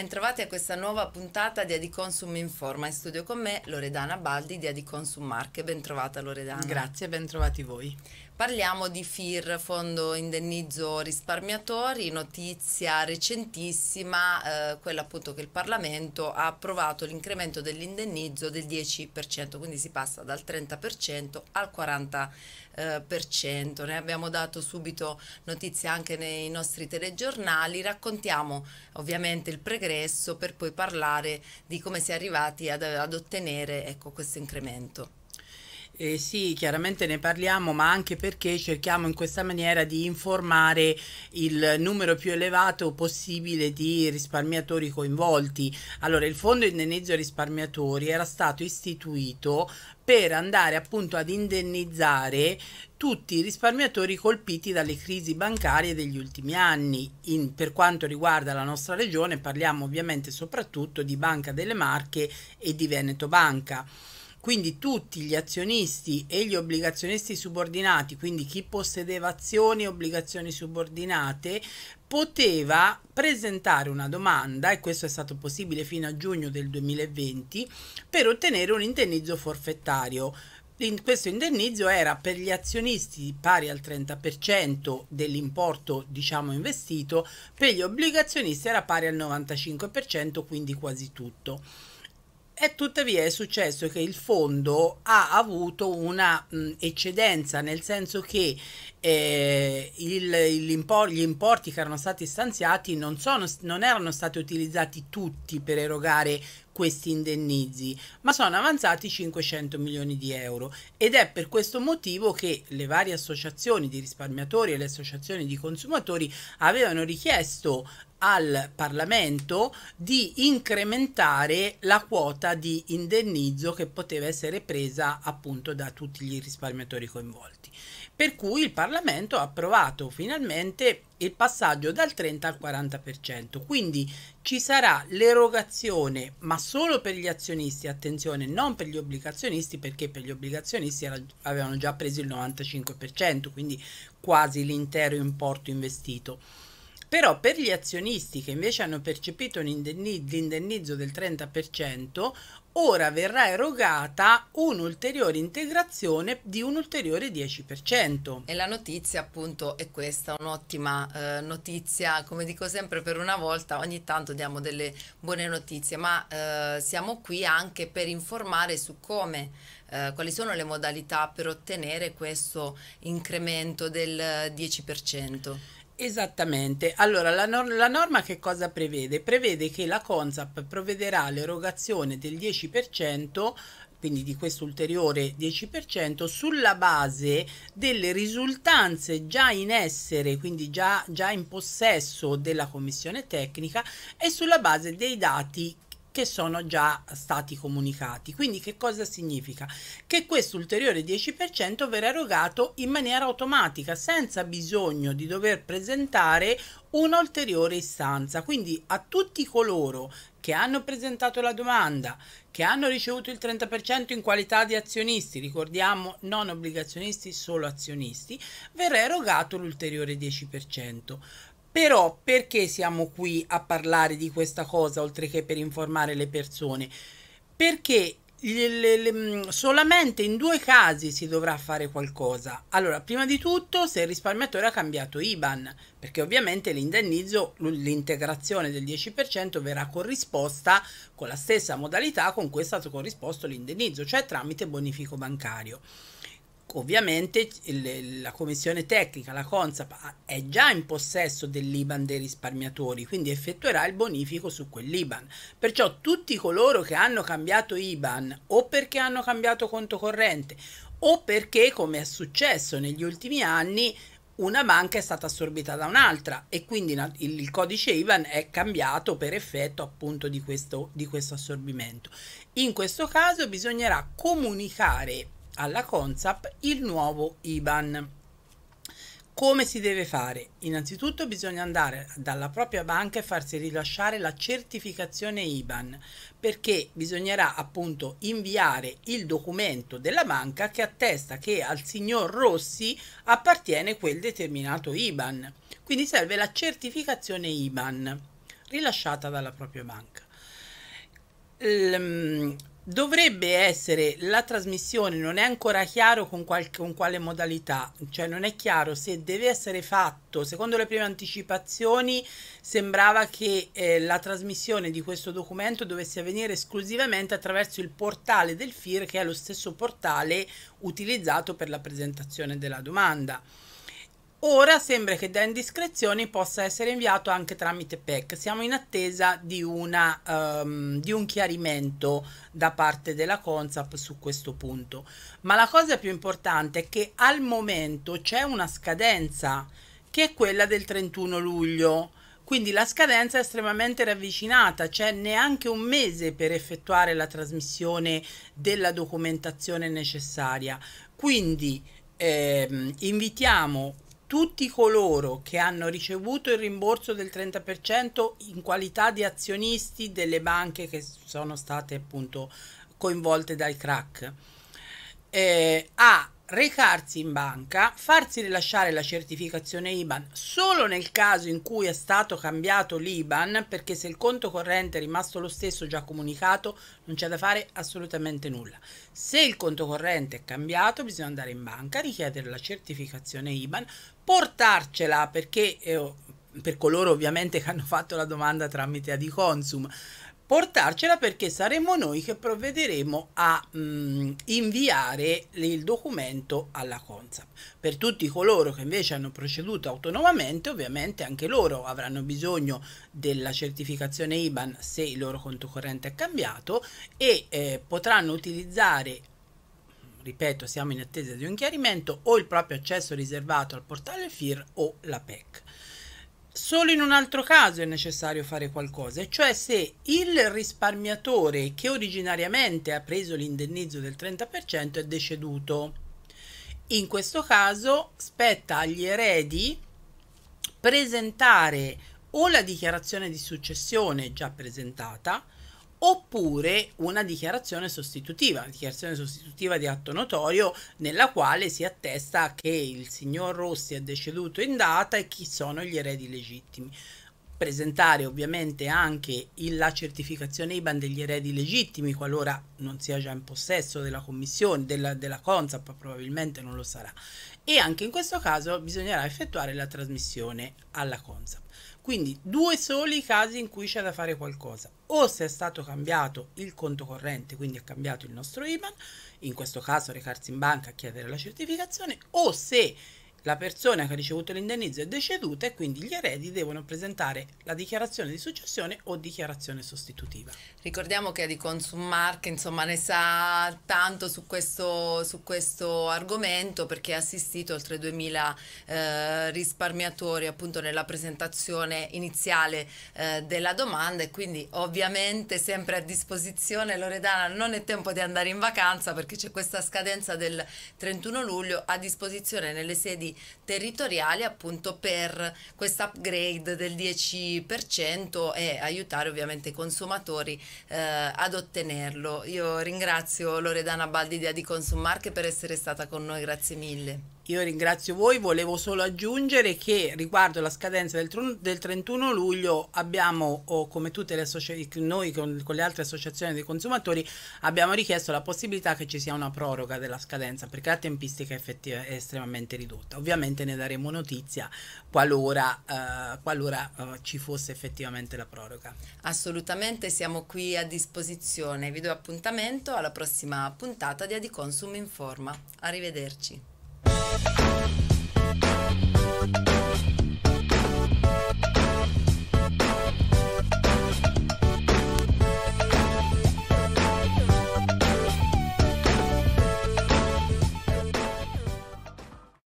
Bentrovati a questa nuova puntata di Adiconsum Informa. In studio con me Loredana Baldi di Adiconsum Marche. Bentrovata Loredana. Grazie, bentrovati voi. Parliamo di FIR, Fondo Indennizzo Risparmiatori, notizia recentissima, eh, quella appunto che il Parlamento ha approvato l'incremento dell'indennizzo del 10%, quindi si passa dal 30% al 40%. Eh, ne abbiamo dato subito notizia anche nei nostri telegiornali, raccontiamo ovviamente il pregresso per poi parlare di come si è arrivati ad, ad ottenere ecco, questo incremento. Eh sì, chiaramente ne parliamo, ma anche perché cerchiamo in questa maniera di informare il numero più elevato possibile di risparmiatori coinvolti. Allora, il Fondo Indennizzo Risparmiatori era stato istituito per andare appunto ad indennizzare tutti i risparmiatori colpiti dalle crisi bancarie degli ultimi anni. In, per quanto riguarda la nostra regione parliamo ovviamente soprattutto di Banca delle Marche e di Veneto Banca. Quindi tutti gli azionisti e gli obbligazionisti subordinati, quindi chi possedeva azioni e obbligazioni subordinate, poteva presentare una domanda, e questo è stato possibile fino a giugno del 2020, per ottenere un indennizzo forfettario. Questo indennizzo era per gli azionisti pari al 30% dell'importo diciamo investito, per gli obbligazionisti era pari al 95%, quindi quasi tutto. E tuttavia è successo che il fondo ha avuto una mh, mm, eccedenza, nel senso che eh, il, impor, gli importi che erano stati stanziati non, sono, non erano stati utilizzati tutti per erogare questi indennizi, ma sono avanzati 500 milioni di euro ed è per questo motivo che le varie associazioni di risparmiatori e le associazioni di consumatori avevano richiesto al Parlamento di incrementare la quota di indennizzo che poteva essere presa appunto da tutti gli risparmiatori coinvolti. Per cui il Parlamento ha approvato finalmente il passaggio dal 30 al 40%, quindi ci sarà l'erogazione, ma solo per gli azionisti, attenzione, non per gli obbligazionisti, perché per gli obbligazionisti era, avevano già preso il 95%, quindi quasi l'intero importo investito però per gli azionisti che invece hanno percepito l'indennizzo del 30%, ora verrà erogata un'ulteriore integrazione di un ulteriore 10%. E la notizia appunto è questa, un'ottima eh, notizia, come dico sempre per una volta, ogni tanto diamo delle buone notizie, ma eh, siamo qui anche per informare su come eh, quali sono le modalità per ottenere questo incremento del 10%? Esattamente. Allora, la, nor- la, norma che cosa prevede? Prevede che la CONSAP provvederà all'erogazione del 10% quindi di questo ulteriore 10% sulla base delle risultanze già in essere, quindi già, già in possesso della commissione tecnica e sulla base dei dati che sono già stati comunicati. Quindi che cosa significa? Che questo ulteriore 10% verrà erogato in maniera automatica, senza bisogno di dover presentare un'ulteriore istanza. Quindi a tutti coloro che hanno presentato la domanda, che hanno ricevuto il 30% in qualità di azionisti, ricordiamo non obbligazionisti, solo azionisti, verrà erogato l'ulteriore 10%. Però perché siamo qui a parlare di questa cosa oltre che per informare le persone? Perché le, le, le, mm, solamente in due casi si dovrà fare qualcosa. Allora, prima di tutto, se il risparmiatore ha cambiato IBAN, perché ovviamente l'indennizzo, l'integrazione del 10% verrà corrisposta con la stessa modalità con cui è stato corrisposto l'indennizzo, cioè tramite bonifico bancario. Ovviamente il, la commissione tecnica, la CONSAP, è già in possesso dell'IBAN dei risparmiatori, quindi effettuerà il bonifico su quell'IBAN. Perciò tutti coloro che hanno cambiato IBAN o perché hanno cambiato conto corrente o perché, come è successo negli ultimi anni, una banca è stata assorbita da un'altra e quindi il, codice IBAN è cambiato per effetto appunto di questo, di questo assorbimento. In questo caso bisognerà comunicare alla Consap il nuovo IBAN. Come si deve fare? Innanzitutto bisogna andare dalla propria banca e farsi rilasciare la certificazione IBAN perché bisognerà appunto inviare il documento della banca che attesta che al signor Rossi appartiene quel determinato IBAN. Quindi serve la certificazione IBAN rilasciata dalla propria banca mm, dovrebbe essere la trasmissione, non è ancora chiaro con, qual, con, quale modalità, cioè non è chiaro se deve essere fatto, secondo le prime anticipazioni sembrava che eh, la trasmissione di questo documento dovesse avvenire esclusivamente attraverso il portale del FIR che è lo stesso portale utilizzato per la presentazione della domanda. Ora sembra che da indiscrezioni possa essere inviato anche tramite PEC. Siamo in attesa di, una, um, di un chiarimento da parte della CONSAP su questo punto. Ma la cosa più importante è che al momento c'è una scadenza che è quella del 31 luglio. Quindi la scadenza è estremamente ravvicinata, c'è neanche un mese per effettuare la trasmissione della documentazione necessaria. Quindi ehm, invitiamo tutti coloro che hanno ricevuto il rimborso del 30% in qualità di azionisti delle banche che sono state appunto coinvolte dal crack eh, ha recarsi in banca, farsi rilasciare la certificazione IBAN solo nel caso in cui è stato cambiato l'IBAN, perché se il conto corrente è rimasto lo stesso già comunicato non c'è da fare assolutamente nulla. Se il conto corrente è cambiato bisogna andare in banca, richiedere la certificazione IBAN, portarcela perché eh, per coloro ovviamente che hanno fatto la domanda tramite Adiconsum, portarcela perché saremo noi che provvederemo a mh, mm, inviare il documento alla Consap. Per tutti coloro che invece hanno proceduto autonomamente, ovviamente anche loro avranno bisogno della certificazione IBAN se il loro conto corrente è cambiato e eh, potranno utilizzare ripeto, siamo in attesa di un chiarimento, o il proprio accesso riservato al portale FIR o la PEC. Solo in un altro caso è necessario fare qualcosa, e cioè se il risparmiatore che originariamente ha preso l'indennizzo del 30% è deceduto. In questo caso spetta agli eredi presentare o la dichiarazione di successione già presentata oppure una dichiarazione sostitutiva, una dichiarazione sostitutiva di atto notorio nella quale si attesta che il signor Rossi è deceduto in data e chi sono gli eredi legittimi presentare ovviamente anche la certificazione IBAN degli eredi legittimi qualora non sia già in possesso della commissione, della, della CONSAP probabilmente non lo sarà e anche in questo caso bisognerà effettuare la trasmissione alla CONSAP. Quindi due soli casi in cui c'è da fare qualcosa. O se è stato cambiato il conto corrente, quindi è cambiato il nostro IBAN, in questo caso recarsi in banca a chiedere la certificazione, o se la persona che ha ricevuto l'indennizzo è deceduta e quindi gli eredi devono presentare la dichiarazione di successione o dichiarazione sostitutiva. Ricordiamo che di Consummark insomma ne sa tanto su questo, su questo argomento perché ha assistito oltre 2000 eh, risparmiatori appunto nella presentazione iniziale eh, della domanda e quindi ovviamente sempre a disposizione Loredana non è tempo di andare in vacanza perché c'è questa scadenza del 31 luglio a disposizione nelle sedi territoriali appunto per questo upgrade del 10% e aiutare ovviamente i consumatori eh, ad ottenerlo. Io ringrazio Loredana Baldi di Adiconsum Marche per essere stata con noi, grazie mille. Io ringrazio voi, volevo solo aggiungere che riguardo la scadenza del, tr- del 31 luglio abbiamo, oh, come tutte le associazioni, noi con, con, le altre associazioni dei consumatori, abbiamo richiesto la possibilità che ci sia una proroga della scadenza perché la tempistica effettiva è estremamente ridotta. Ovviamente ne daremo notizia qualora, eh, qualora eh, ci fosse effettivamente la proroga. Assolutamente, siamo qui a disposizione. Vi do appuntamento alla prossima puntata di Adiconsum Informa. Arrivederci. Thank you.